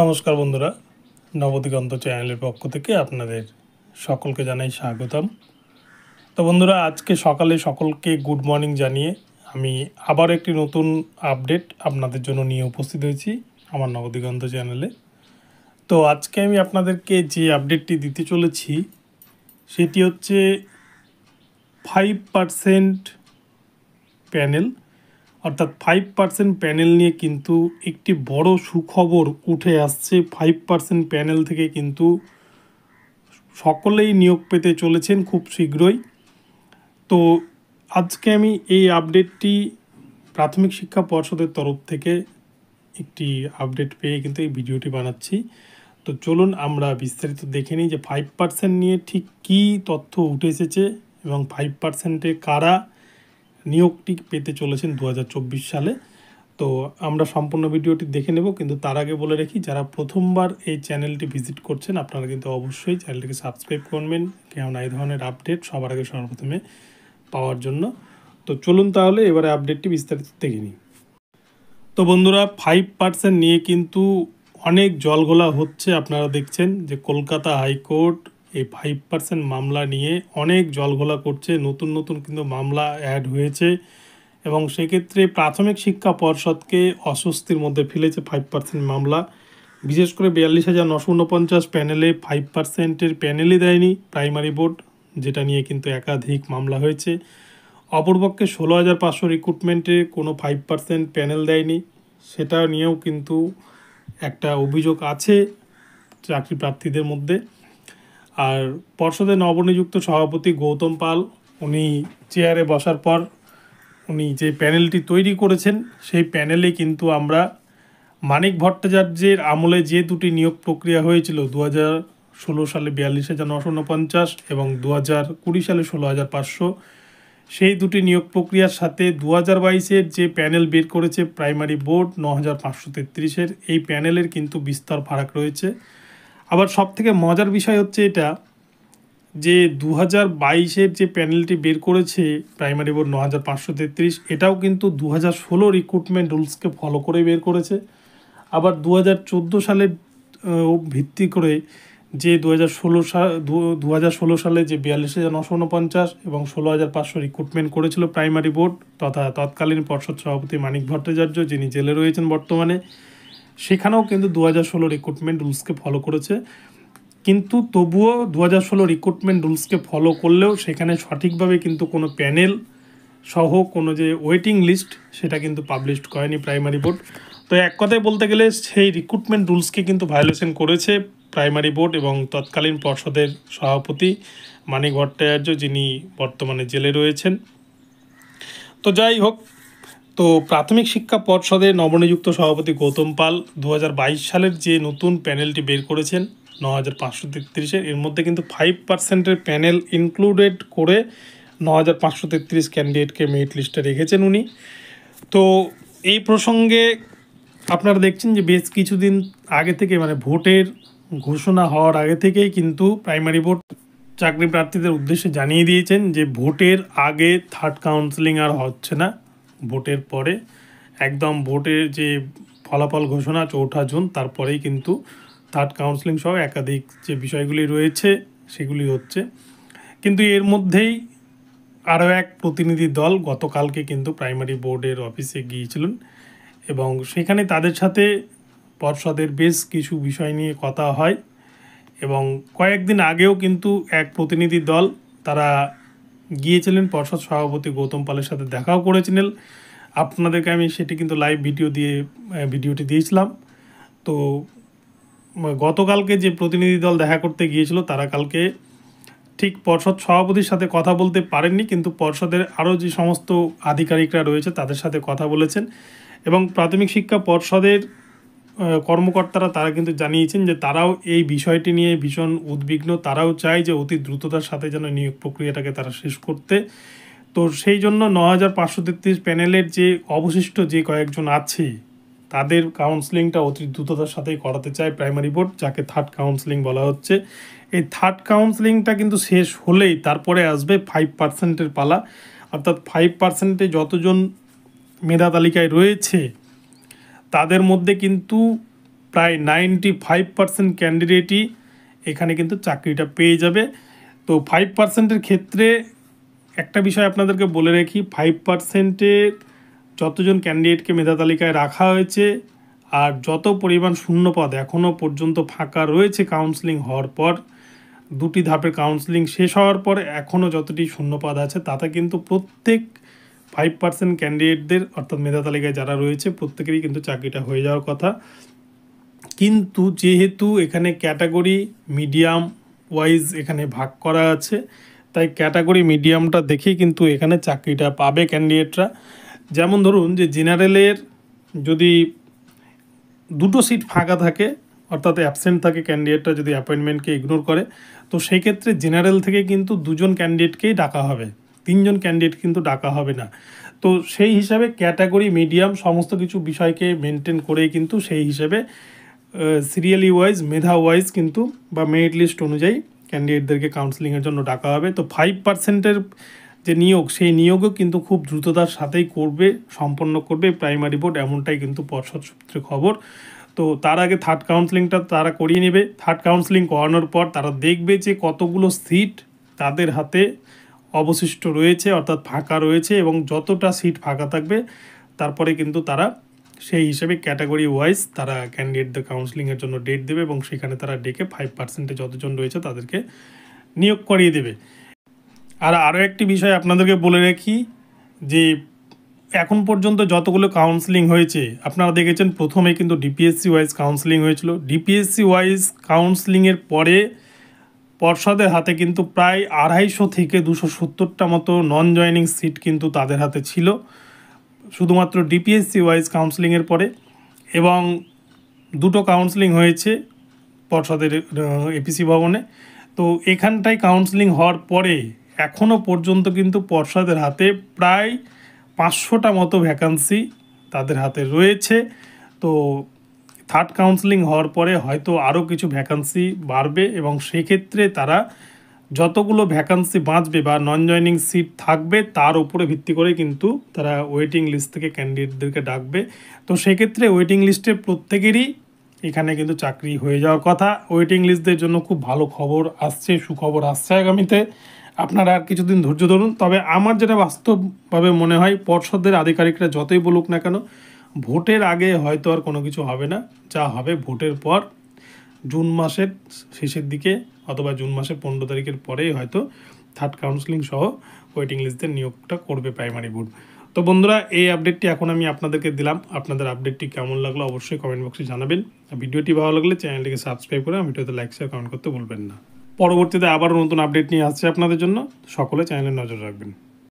নমস্কার বন্ধুরা নবদিগন্ত চ্যানেলের পক্ষ থেকে আপনাদের সকলকে জানাই স্বাগতম তো বন্ধুরা আজকে সকালে সকলকে গুড মর্নিং জানিয়ে আমি আবার একটি নতুন আপডেট আপনাদের জন্য নিয়ে উপস্থিত হয়েছি আমার নবদিগন্ত চ্যানেলে তো আজকে আমি আপনাদেরকে যে আপডেটটি দিতে চলেছি সেটি হচ্ছে ফাইভ পারসেন্ট প্যানেল অর্থাৎ ফাইভ পার্সেন্ট প্যানেল নিয়ে কিন্তু একটি বড় সুখবর উঠে আসছে ফাইভ পার্সেন্ট প্যানেল থেকে কিন্তু সকলেই নিয়োগ পেতে চলেছেন খুব শীঘ্রই তো আজকে আমি এই আপডেটটি প্রাথমিক শিক্ষা পর্ষদের তরফ থেকে একটি আপডেট পেয়ে কিন্তু এই ভিডিওটি বানাচ্ছি তো চলুন আমরা বিস্তারিত দেখে নিই যে ফাইভ পার্সেন্ট নিয়ে ঠিক কি তথ্য উঠে এসেছে এবং ফাইভ পার্সেন্টে কারা নিয়োগটি পেতে চলেছেন দু সালে তো আমরা সম্পূর্ণ ভিডিওটি দেখে নেব কিন্তু তার আগে বলে রাখি যারা প্রথমবার এই চ্যানেলটি ভিজিট করছেন আপনারা কিন্তু অবশ্যই চ্যানেলটিকে সাবস্ক্রাইব করবেন কেমন এই ধরনের আপডেট সবার আগে সর্বপ্রথমে পাওয়ার জন্য তো চলুন তাহলে এবারে আপডেটটি বিস্তারিত দেখে নিই তো বন্ধুরা ফাইভ পার্সেন্ট নিয়ে কিন্তু অনেক জলঘোলা হচ্ছে আপনারা দেখছেন যে কলকাতা হাইকোর্ট এই ফাইভ পার্সেন্ট মামলা নিয়ে অনেক জলঘোলা করছে নতুন নতুন কিন্তু মামলা অ্যাড হয়েছে এবং সেক্ষেত্রে প্রাথমিক শিক্ষা পর্ষদকে অস্বস্তির মধ্যে ফেলেছে ফাইভ পার্সেন্ট মামলা বিশেষ করে বিয়াল্লিশ হাজার নশো উনপঞ্চাশ প্যানেলে ফাইভ পার্সেন্টের প্যানেলই দেয়নি প্রাইমারি বোর্ড যেটা নিয়ে কিন্তু একাধিক মামলা হয়েছে অপরপক্ষে ষোলো হাজার পাঁচশো রিক্রুটমেন্টে কোনো ফাইভ পার্সেন্ট প্যানেল দেয়নি সেটা নিয়েও কিন্তু একটা অভিযোগ আছে চাকরি প্রার্থীদের মধ্যে আর পর্ষদের নবনিযুক্ত সভাপতি গৌতম পাল উনি চেয়ারে বসার পর উনি যে প্যানেলটি তৈরি করেছেন সেই প্যানেলে কিন্তু আমরা মানিক ভট্টাচার্যের আমলে যে দুটি নিয়োগ প্রক্রিয়া হয়েছিল দু ষোলো সালে বিয়াল্লিশ হাজার নশো উনপঞ্চাশ এবং দু হাজার কুড়ি সালে ষোলো হাজার পাঁচশো সেই দুটি নিয়োগ প্রক্রিয়ার সাথে দু হাজার বাইশের যে প্যানেল বের করেছে প্রাইমারি বোর্ড ন হাজার পাঁচশো তেত্রিশের এই প্যানেলের কিন্তু বিস্তর ফারাক রয়েছে আবার সব থেকে মজার বিষয় হচ্ছে এটা যে দু হাজার বাইশের যে প্যানেলটি বের করেছে প্রাইমারি বোর্ড ন হাজার পাঁচশো তেত্রিশ এটাও কিন্তু দু হাজার ষোলো রিক্রুটমেন্ট রুলসকে ফলো করে বের করেছে আবার দু হাজার চোদ্দো সালের ভিত্তি করে যে দু হাজার ষোলো সাল দু হাজার ষোলো সালে যে বিয়াল্লিশ হাজার নশো উনপঞ্চাশ এবং ষোলো হাজার পাঁচশো রিক্রুটমেন্ট করেছিল প্রাইমারি বোর্ড তথা তৎকালীন পর্ষদ সভাপতি মানিক ভট্টাচার্য যিনি জেলে রয়েছেন বর্তমানে সেখানেও কিন্তু দু হাজার ষোলো রিক্রুটমেন্ট রুলসকে ফলো করেছে কিন্তু তবুও দু হাজার ষোলো রিক্রুটমেন্ট রুলসকে ফলো করলেও সেখানে সঠিকভাবে কিন্তু কোনো প্যানেল সহ কোনো যে ওয়েটিং লিস্ট সেটা কিন্তু পাবলিশড করেনি প্রাইমারি বোর্ড তো এক কথায় বলতে গেলে সেই রিক্রুটমেন্ট রুলসকে কিন্তু ভায়োলেশন করেছে প্রাইমারি বোর্ড এবং তৎকালীন পর্ষদের সভাপতি মানিক ভট্টাচার্য যিনি বর্তমানে জেলে রয়েছেন তো যাই হোক তো প্রাথমিক শিক্ষা পর্ষদে নবনিযুক্ত সভাপতি গৌতম পাল দু সালের যে নতুন প্যানেলটি বের করেছেন ন হাজার পাঁচশো তেত্রিশের এর মধ্যে কিন্তু ফাইভ পার্সেন্টের প্যানেল ইনক্লুডেড করে ন হাজার পাঁচশো তেত্রিশ ক্যান্ডিডেটকে মেরিট লিস্টে রেখেছেন উনি তো এই প্রসঙ্গে আপনারা দেখছেন যে বেশ কিছুদিন আগে থেকে মানে ভোটের ঘোষণা হওয়ার আগে থেকেই কিন্তু প্রাইমারি ভোট চাকরি প্রার্থীদের উদ্দেশ্যে জানিয়ে দিয়েছেন যে ভোটের আগে থার্ড কাউন্সিলিং আর হচ্ছে না ভোটের পরে একদম ভোটের যে ফলাফল ঘোষণা চৌঠা জুন তারপরেই কিন্তু থার্ড কাউন্সিলিং সহ একাধিক যে বিষয়গুলি রয়েছে সেগুলি হচ্ছে কিন্তু এর মধ্যেই আরও এক প্রতিনিধি দল গতকালকে কিন্তু প্রাইমারি বোর্ডের অফিসে গিয়েছিলেন এবং সেখানে তাদের সাথে পর্ষদের বেশ কিছু বিষয় নিয়ে কথা হয় এবং কয়েকদিন আগেও কিন্তু এক প্রতিনিধি দল তারা গিয়েছিলেন পর্ষদ সভাপতি গৌতম পালের সাথে দেখাও করেছিলেন আপনাদেরকে আমি সেটি কিন্তু লাইভ ভিডিও দিয়ে ভিডিওটি দিয়েছিলাম তো গতকালকে যে প্রতিনিধি দল দেখা করতে গিয়েছিল তারা কালকে ঠিক পর্ষদ সভাপতির সাথে কথা বলতে পারেননি কিন্তু পর্ষদের আরও যে সমস্ত আধিকারিকরা রয়েছে তাদের সাথে কথা বলেছেন এবং প্রাথমিক শিক্ষা পর্ষদের কর্মকর্তারা তারা কিন্তু জানিয়েছেন যে তারাও এই বিষয়টি নিয়ে ভীষণ উদ্বিগ্ন তারাও চায় যে অতি দ্রুততার সাথে যেন নিয়োগ প্রক্রিয়াটাকে তারা শেষ করতে তো সেই জন্য ন হাজার পাঁচশো তেত্রিশ প্যানেলের যে অবশিষ্ট যে কয়েকজন আছে তাদের কাউন্সেলিংটা অতি দ্রুততার সাথেই করাতে চায় প্রাইমারি বোর্ড যাকে থার্ড কাউন্সেলিং বলা হচ্ছে এই থার্ড কাউন্সেলিংটা কিন্তু শেষ হলেই তারপরে আসবে ফাইভ পার্সেন্টের পালা অর্থাৎ ফাইভ পার্সেন্টে যতজন মেধা তালিকায় রয়েছে তাদের মধ্যে কিন্তু প্রায় নাইনটি ফাইভ পার্সেন্ট ক্যান্ডিডেটই এখানে কিন্তু চাকরিটা পেয়ে যাবে তো ফাইভ পার্সেন্টের ক্ষেত্রে একটা বিষয় আপনাদেরকে বলে রাখি ফাইভ পার্সেন্টের যতজন ক্যান্ডিডেটকে মেধা তালিকায় রাখা হয়েছে আর যত পরিমাণ শূন্যপদ এখনও পর্যন্ত ফাঁকা রয়েছে কাউন্সিলিং হওয়ার পর দুটি ধাপের কাউন্সিলিং শেষ হওয়ার পর এখনও যতটি শূন্যপদ আছে তাতে কিন্তু প্রত্যেক ফাইভ পার্সেন্ট ক্যান্ডিডেটদের অর্থাৎ মেধা তালিকায় যারা রয়েছে প্রত্যেকেরই কিন্তু চাকরিটা হয়ে যাওয়ার কথা কিন্তু যেহেতু এখানে ক্যাটাগরি মিডিয়াম ওয়াইজ এখানে ভাগ করা আছে তাই ক্যাটাগরি মিডিয়ামটা দেখেই কিন্তু এখানে চাকরিটা পাবে ক্যান্ডিডেটরা যেমন ধরুন যে জেনারেলের যদি দুটো সিট ফাঁকা থাকে অর্থাৎ অ্যাবসেন্ট থাকে ক্যান্ডিডেটরা যদি অ্যাপয়েন্টমেন্টকে ইগনোর করে তো সেই ক্ষেত্রে জেনারেল থেকে কিন্তু দুজন ক্যান্ডিডেটকেই ডাকা হবে তিনজন ক্যান্ডিডেট কিন্তু ডাকা হবে না তো সেই হিসাবে ক্যাটাগরি মিডিয়াম সমস্ত কিছু বিষয়কে মেনটেন করেই কিন্তু সেই হিসাবে সিরিয়ালি ওয়াইজ মেধা ওয়াইজ কিন্তু বা মেরিট লিস্ট অনুযায়ী ক্যান্ডিডেটদেরকে কাউন্সেলিংয়ের জন্য ডাকা হবে তো ফাইভ পার্সেন্টের যে নিয়োগ সেই নিয়োগও কিন্তু খুব দ্রুততার সাথেই করবে সম্পন্ন করবে প্রাইমারি বোর্ড এমনটাই কিন্তু পর্ষদ সূত্রে খবর তো তার আগে থার্ড কাউন্সেলিংটা তারা করিয়ে নেবে থার্ড কাউন্সেলিং করানোর পর তারা দেখবে যে কতগুলো সিট তাদের হাতে অবশিষ্ট রয়েছে অর্থাৎ ফাঁকা রয়েছে এবং যতটা সিট ফাঁকা থাকবে তারপরে কিন্তু তারা সেই হিসেবে ক্যাটাগরি ওয়াইজ তারা ক্যান্ডিডেটদের কাউন্সিলিংয়ের জন্য ডেট দেবে এবং সেখানে তারা ডেকে ফাইভ পার্সেন্টে যতজন রয়েছে তাদেরকে নিয়োগ করিয়ে দেবে আর আরও একটি বিষয় আপনাদেরকে বলে রাখি যে এখন পর্যন্ত যতগুলো কাউন্সিলিং হয়েছে আপনারা দেখেছেন প্রথমে কিন্তু ডিপিএসসি ওয়াইজ কাউন্সিলিং হয়েছিল ডিপিএসসি ওয়াইজ কাউন্সিলিংয়ের পরে পর্ষদের হাতে কিন্তু প্রায় আড়াইশো থেকে দুশো সত্তরটা মতো নন জয়নিং সিট কিন্তু তাদের হাতে ছিল শুধুমাত্র ডিপিএসসি ওয়াইজ কাউন্সিলিংয়ের পরে এবং দুটো কাউন্সিলিং হয়েছে পর্ষদের এপিসি ভবনে তো এখানটায় কাউন্সিলিং হওয়ার পরে এখনও পর্যন্ত কিন্তু পর্ষদের হাতে প্রায় পাঁচশোটা মতো ভ্যাকান্সি তাদের হাতে রয়েছে তো থার্ড কাউন্সিলিং হওয়ার পরে হয়তো আরও কিছু ভ্যাকান্সি বাড়বে এবং সেক্ষেত্রে তারা যতগুলো ভ্যাকান্সি বাঁচবে বা নন জয়নিং সিট থাকবে তার উপরে ভিত্তি করে কিন্তু তারা ওয়েটিং লিস্ট থেকে ক্যান্ডিডেটদেরকে ডাকবে তো সেক্ষেত্রে ওয়েটিং লিস্টে প্রত্যেকেরই এখানে কিন্তু চাকরি হয়ে যাওয়ার কথা ওয়েটিং লিস্টদের জন্য খুব ভালো খবর আসছে সুখবর আসছে আগামীতে আপনারা আর কিছুদিন ধৈর্য ধরুন তবে আমার যেটা বাস্তবভাবে মনে হয় পর্ষদের আধিকারিকরা যতই বলুক না কেন ভোটের আগে হয়তো আর কোনো কিছু হবে না যা হবে ভোটের পর জুন মাসের শেষের দিকে অথবা জুন মাসের পনেরো তারিখের পরেই হয়তো থার্ড কাউন্সিলিং সহ ওয়েটিং লিস্টদের নিয়োগটা করবে প্রাইমারি বোর্ড তো বন্ধুরা এই আপডেটটি এখন আমি আপনাদেরকে দিলাম আপনাদের আপডেটটি কেমন লাগলো অবশ্যই কমেন্ট বক্সে জানাবেন ভিডিওটি ভালো লাগলে চ্যানেলটিকে সাবস্ক্রাইব করে আমি ভিডিওতে লাইক শেয়ার কমেন্ট করতে ভুলবেন না পরবর্তীতে আবারও নতুন আপডেট নিয়ে আসছে আপনাদের জন্য সকলে চ্যানেলে নজর রাখবেন